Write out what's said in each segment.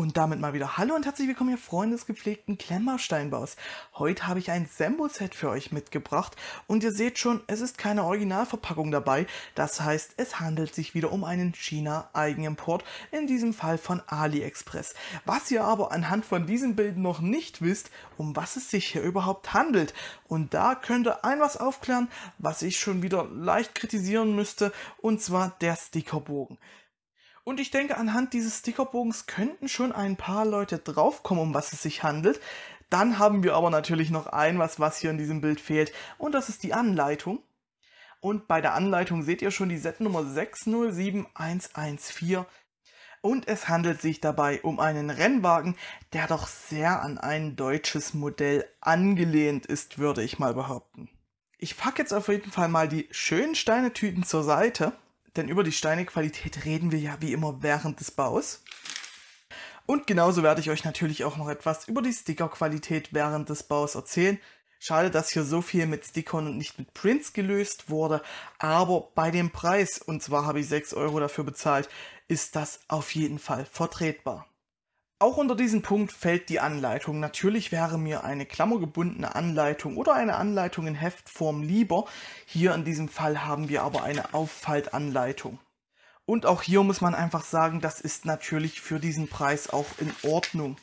Und damit mal wieder Hallo und herzlich willkommen, ihr Freunde des gepflegten Klemmersteinbaus. Heute habe ich ein Sembo-Set für euch mitgebracht und ihr seht schon, es ist keine Originalverpackung dabei. Das heißt, es handelt sich wieder um einen China-Eigenimport, in diesem Fall von AliExpress. Was ihr aber anhand von diesem Bild noch nicht wisst, um was es sich hier überhaupt handelt. Und da könnte ein was aufklären, was ich schon wieder leicht kritisieren müsste, und zwar der Stickerbogen. Und ich denke, anhand dieses Stickerbogens könnten schon ein paar Leute draufkommen, um was es sich handelt. Dann haben wir aber natürlich noch ein, was, was hier in diesem Bild fehlt. Und das ist die Anleitung. Und bei der Anleitung seht ihr schon die Setnummer 607114. Und es handelt sich dabei um einen Rennwagen, der doch sehr an ein deutsches Modell angelehnt ist, würde ich mal behaupten. Ich packe jetzt auf jeden Fall mal die schönen Steinetüten zur Seite denn über die Steinequalität reden wir ja wie immer während des Baus. Und genauso werde ich euch natürlich auch noch etwas über die Stickerqualität während des Baus erzählen. Schade, dass hier so viel mit Stickern und nicht mit Prints gelöst wurde, aber bei dem Preis, und zwar habe ich 6 Euro dafür bezahlt, ist das auf jeden Fall vertretbar. Auch unter diesen Punkt fällt die Anleitung. Natürlich wäre mir eine klammergebundene Anleitung oder eine Anleitung in Heftform lieber. Hier in diesem Fall haben wir aber eine Auffaltanleitung. Und auch hier muss man einfach sagen, das ist natürlich für diesen Preis auch in Ordnung.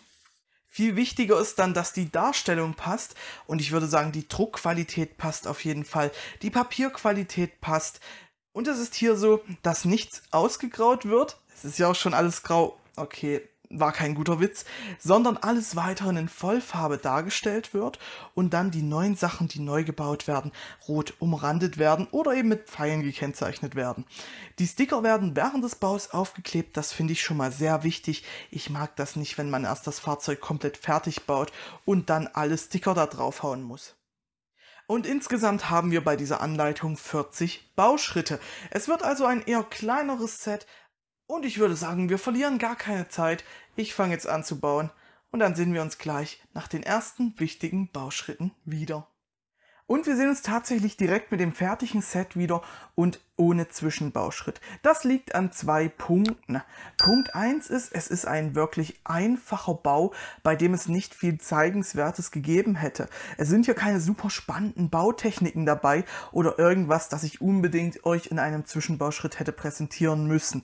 Viel wichtiger ist dann, dass die Darstellung passt und ich würde sagen, die Druckqualität passt auf jeden Fall, die Papierqualität passt und es ist hier so, dass nichts ausgegraut wird. Es ist ja auch schon alles grau. Okay, war kein guter Witz, sondern alles weitere in Vollfarbe dargestellt wird und dann die neuen Sachen, die neu gebaut werden, rot umrandet werden oder eben mit Pfeilen gekennzeichnet werden. Die Sticker werden während des Baus aufgeklebt, das finde ich schon mal sehr wichtig. Ich mag das nicht, wenn man erst das Fahrzeug komplett fertig baut und dann alle Sticker da draufhauen muss. Und insgesamt haben wir bei dieser Anleitung 40 Bauschritte. Es wird also ein eher kleineres Set, und ich würde sagen, wir verlieren gar keine Zeit. Ich fange jetzt an zu bauen und dann sehen wir uns gleich nach den ersten wichtigen Bauschritten wieder. Und wir sehen uns tatsächlich direkt mit dem fertigen Set wieder und ohne Zwischenbauschritt. Das liegt an zwei Punkten. Punkt 1 ist, es ist ein wirklich einfacher Bau, bei dem es nicht viel Zeigenswertes gegeben hätte. Es sind hier keine super spannenden Bautechniken dabei oder irgendwas, das ich unbedingt euch in einem Zwischenbauschritt hätte präsentieren müssen.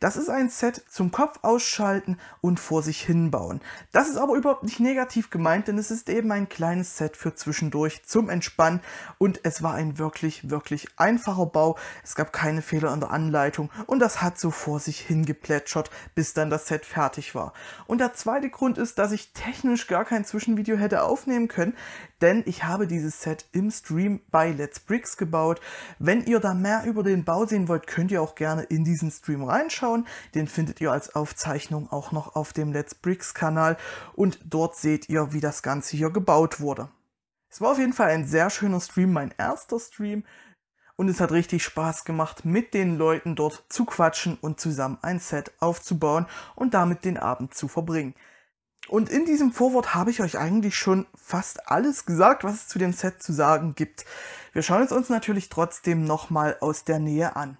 Das ist ein Set zum Kopf ausschalten und vor sich hinbauen. Das ist aber überhaupt nicht negativ gemeint, denn es ist eben ein kleines Set für zwischendurch zum Entspannen Spann und es war ein wirklich, wirklich einfacher Bau. Es gab keine Fehler in der Anleitung und das hat so vor sich hingeplätschert, bis dann das Set fertig war. Und der zweite Grund ist, dass ich technisch gar kein Zwischenvideo hätte aufnehmen können, denn ich habe dieses Set im Stream bei Let's Bricks gebaut. Wenn ihr da mehr über den Bau sehen wollt, könnt ihr auch gerne in diesen Stream reinschauen. Den findet ihr als Aufzeichnung auch noch auf dem Let's Bricks Kanal und dort seht ihr, wie das Ganze hier gebaut wurde. Es war auf jeden Fall ein sehr schöner Stream, mein erster Stream. Und es hat richtig Spaß gemacht, mit den Leuten dort zu quatschen und zusammen ein Set aufzubauen und damit den Abend zu verbringen. Und in diesem Vorwort habe ich euch eigentlich schon fast alles gesagt, was es zu dem Set zu sagen gibt. Wir schauen es uns natürlich trotzdem nochmal aus der Nähe an.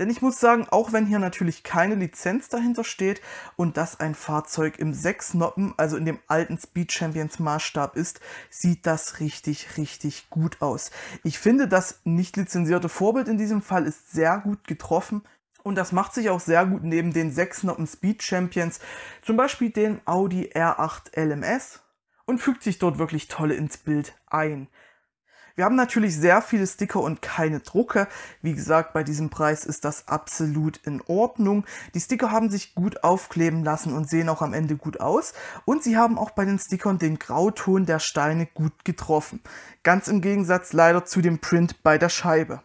Denn ich muss sagen, auch wenn hier natürlich keine Lizenz dahinter steht und das ein Fahrzeug im 6 Noppen, also in dem alten Speed Champions Maßstab ist, sieht das richtig, richtig gut aus. Ich finde, das nicht lizenzierte Vorbild in diesem Fall ist sehr gut getroffen. Und das macht sich auch sehr gut neben den 6 Noppen Speed Champions, zum Beispiel den Audi R8 LMS, und fügt sich dort wirklich toll ins Bild ein. Wir haben natürlich sehr viele Sticker und keine Drucke. Wie gesagt, bei diesem Preis ist das absolut in Ordnung. Die Sticker haben sich gut aufkleben lassen und sehen auch am Ende gut aus. Und sie haben auch bei den Stickern den Grauton der Steine gut getroffen. Ganz im Gegensatz leider zu dem Print bei der Scheibe.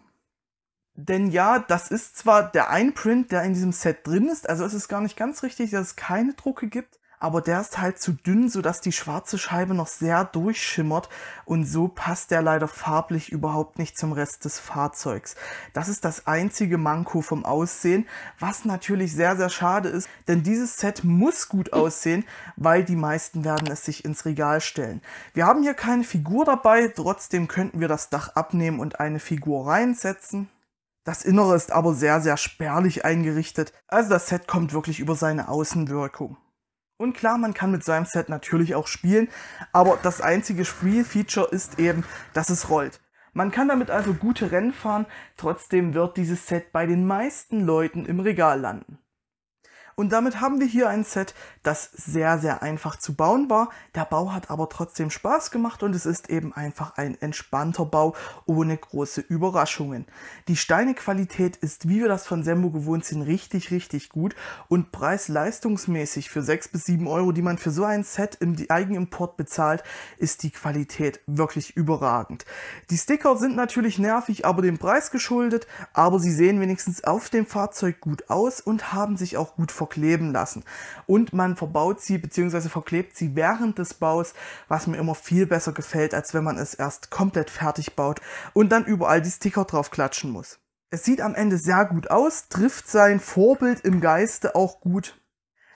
Denn ja, das ist zwar der ein Print, der in diesem Set drin ist, also es ist gar nicht ganz richtig, dass es keine Drucke gibt, aber der ist halt zu dünn, sodass die schwarze Scheibe noch sehr durchschimmert und so passt der leider farblich überhaupt nicht zum Rest des Fahrzeugs. Das ist das einzige Manko vom Aussehen, was natürlich sehr, sehr schade ist, denn dieses Set muss gut aussehen, weil die meisten werden es sich ins Regal stellen. Wir haben hier keine Figur dabei, trotzdem könnten wir das Dach abnehmen und eine Figur reinsetzen. Das Innere ist aber sehr, sehr spärlich eingerichtet, also das Set kommt wirklich über seine Außenwirkung. Und klar, man kann mit seinem Set natürlich auch spielen, aber das einzige Spielfeature ist eben, dass es rollt. Man kann damit also gute Rennen fahren, trotzdem wird dieses Set bei den meisten Leuten im Regal landen. Und damit haben wir hier ein Set, das sehr, sehr einfach zu bauen war. Der Bau hat aber trotzdem Spaß gemacht und es ist eben einfach ein entspannter Bau ohne große Überraschungen. Die Steinequalität ist, wie wir das von Sembo gewohnt sind, richtig, richtig gut und preis-leistungsmäßig für 6 bis 7 Euro, die man für so ein Set im Eigenimport bezahlt, ist die Qualität wirklich überragend. Die Sticker sind natürlich nervig, aber dem Preis geschuldet, aber sie sehen wenigstens auf dem Fahrzeug gut aus und haben sich auch gut verkauft verkleben lassen. Und man verbaut sie bzw. verklebt sie während des Baus, was mir immer viel besser gefällt, als wenn man es erst komplett fertig baut und dann überall die Sticker drauf klatschen muss. Es sieht am Ende sehr gut aus, trifft sein Vorbild im Geiste auch gut.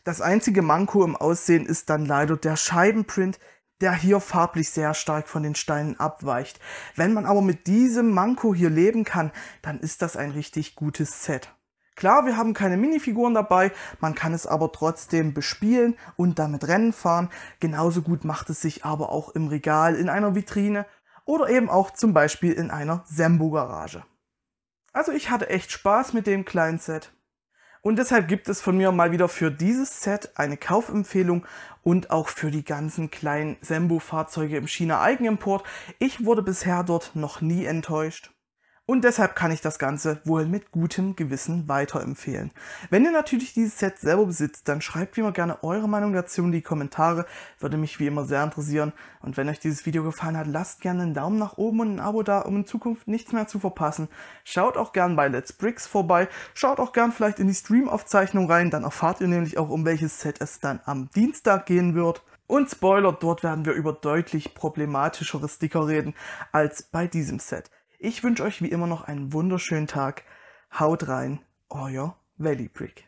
Das einzige Manko im Aussehen ist dann leider der Scheibenprint, der hier farblich sehr stark von den Steinen abweicht. Wenn man aber mit diesem Manko hier leben kann, dann ist das ein richtig gutes Set. Klar, wir haben keine Minifiguren dabei, man kann es aber trotzdem bespielen und damit Rennen fahren. Genauso gut macht es sich aber auch im Regal, in einer Vitrine oder eben auch zum Beispiel in einer Sembo-Garage. Also ich hatte echt Spaß mit dem kleinen Set. Und deshalb gibt es von mir mal wieder für dieses Set eine Kaufempfehlung und auch für die ganzen kleinen Sembo-Fahrzeuge im China-Eigenimport. Ich wurde bisher dort noch nie enttäuscht. Und deshalb kann ich das Ganze wohl mit gutem Gewissen weiterempfehlen. Wenn ihr natürlich dieses Set selber besitzt, dann schreibt wie immer gerne eure Meinung dazu in die Kommentare. Würde mich wie immer sehr interessieren. Und wenn euch dieses Video gefallen hat, lasst gerne einen Daumen nach oben und ein Abo da, um in Zukunft nichts mehr zu verpassen. Schaut auch gerne bei Let's Bricks vorbei. Schaut auch gerne vielleicht in die Stream-Aufzeichnung rein. Dann erfahrt ihr nämlich auch, um welches Set es dann am Dienstag gehen wird. Und Spoiler, dort werden wir über deutlich problematischere Sticker reden als bei diesem Set. Ich wünsche euch wie immer noch einen wunderschönen Tag. Haut rein, euer Valley Brick.